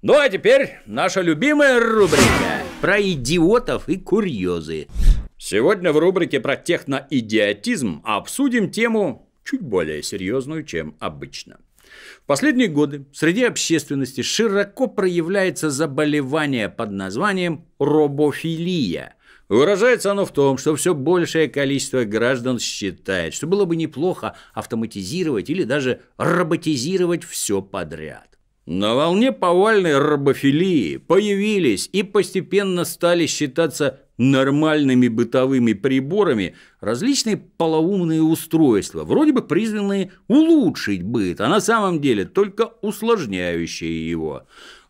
Ну а теперь наша любимая рубрика. Про идиотов и курьезы. Сегодня в рубрике про техноидиотизм обсудим тему чуть более серьезную, чем обычно. В последние годы среди общественности широко проявляется заболевание под названием робофилия. Выражается оно в том, что все большее количество граждан считает, что было бы неплохо автоматизировать или даже роботизировать все подряд. На волне повальной робофилии появились и постепенно стали считаться нормальными бытовыми приборами различные полоумные устройства, вроде бы призванные улучшить быт, а на самом деле только усложняющие его.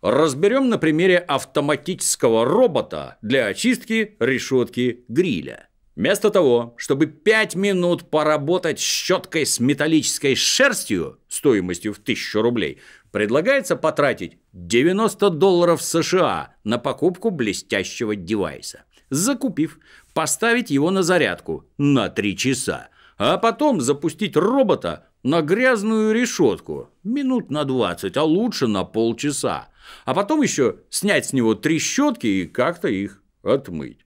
Разберем на примере автоматического робота для очистки решетки гриля. Вместо того, чтобы 5 минут поработать щеткой с металлической шерстью стоимостью в 1000 рублей, предлагается потратить 90 долларов США на покупку блестящего девайса. Закупив, поставить его на зарядку на 3 часа, а потом запустить робота на грязную решетку минут на 20, а лучше на полчаса, а потом еще снять с него три щетки и как-то их отмыть.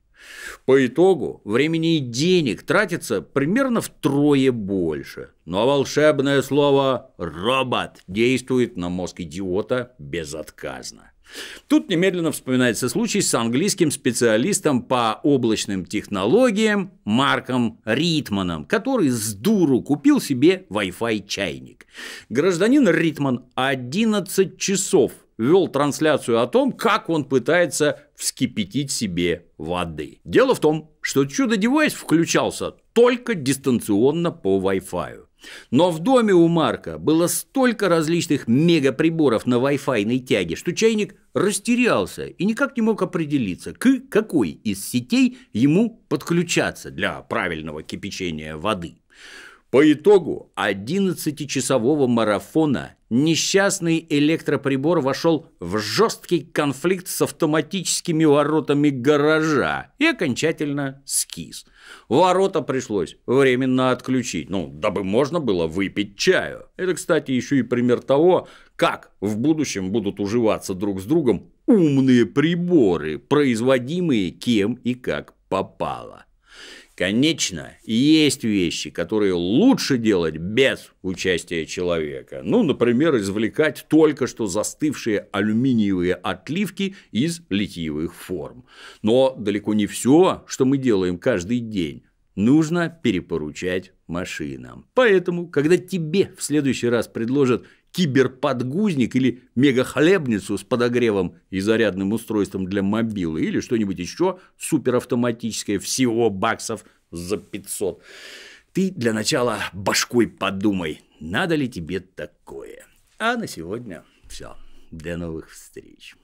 По итогу времени и денег тратится примерно втрое больше. Но ну, а волшебное слово «робот» действует на мозг идиота безотказно. Тут немедленно вспоминается случай с английским специалистом по облачным технологиям Марком Ритманом, который с дуру купил себе Wi-Fi чайник. Гражданин Ритман 11 часов вел трансляцию о том, как он пытается вскипятить себе воды. Дело в том, что чудо-девайс включался только дистанционно по Wi-Fi. Но в доме у Марка было столько различных мегаприборов на Wi-Fi тяге, что чайник растерялся и никак не мог определиться, к какой из сетей ему подключаться для правильного кипячения воды. По итогу 11-часового марафона несчастный электроприбор вошел в жесткий конфликт с автоматическими воротами гаража и окончательно скис. Ворота пришлось временно отключить, ну, дабы можно было выпить чаю. Это, кстати, еще и пример того, как в будущем будут уживаться друг с другом умные приборы, производимые кем и как попало. Конечно, есть вещи, которые лучше делать без участия человека. Ну, например, извлекать только что застывшие алюминиевые отливки из литиевых форм. Но далеко не все, что мы делаем каждый день, нужно перепоручать машинам. Поэтому, когда тебе в следующий раз предложат киберподгузник или мегахлебницу с подогревом и зарядным устройством для мобилы или что-нибудь еще суперавтоматическое всего баксов за 500. Ты для начала башкой подумай, надо ли тебе такое. А на сегодня все. До новых встреч.